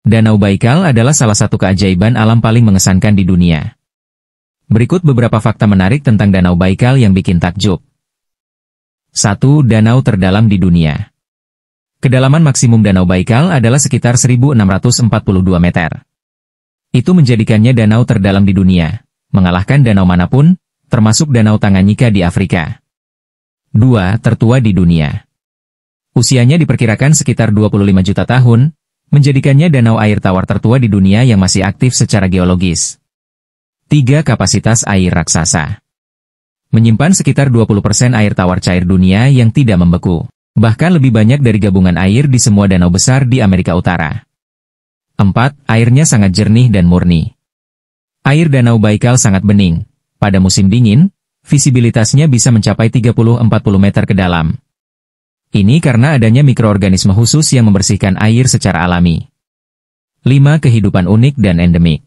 Danau Baikal adalah salah satu keajaiban alam paling mengesankan di dunia. Berikut beberapa fakta menarik tentang Danau Baikal yang bikin takjub. 1. Danau terdalam di dunia. Kedalaman maksimum Danau Baikal adalah sekitar 1642 meter. Itu menjadikannya danau terdalam di dunia, mengalahkan danau manapun, termasuk Danau Tanganyika di Afrika. 2. Tertua di dunia. Usianya diperkirakan sekitar 25 juta tahun, menjadikannya danau air tawar tertua di dunia yang masih aktif secara geologis. 3. Kapasitas air raksasa Menyimpan sekitar 20% air tawar cair dunia yang tidak membeku, bahkan lebih banyak dari gabungan air di semua danau besar di Amerika Utara. 4. Airnya sangat jernih dan murni. Air Danau Baikal sangat bening. Pada musim dingin, visibilitasnya bisa mencapai 30-40 meter ke dalam, ini karena adanya mikroorganisme khusus yang membersihkan air secara alami. 5. Kehidupan unik dan endemik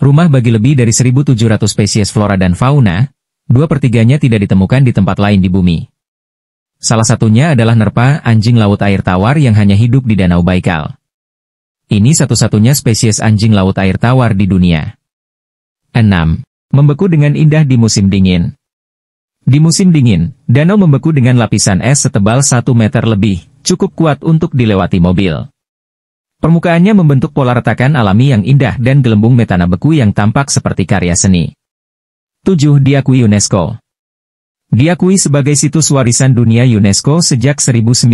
Rumah bagi lebih dari 1.700 spesies flora dan fauna, dua pertiganya tidak ditemukan di tempat lain di bumi. Salah satunya adalah nerpa, anjing laut air tawar yang hanya hidup di Danau Baikal. Ini satu-satunya spesies anjing laut air tawar di dunia. 6. Membeku dengan indah di musim dingin di musim dingin, danau membeku dengan lapisan es setebal 1 meter lebih, cukup kuat untuk dilewati mobil. Permukaannya membentuk pola retakan alami yang indah dan gelembung metana beku yang tampak seperti karya seni. 7. Diakui UNESCO Diakui sebagai situs warisan dunia UNESCO sejak 1996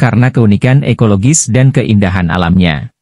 karena keunikan ekologis dan keindahan alamnya.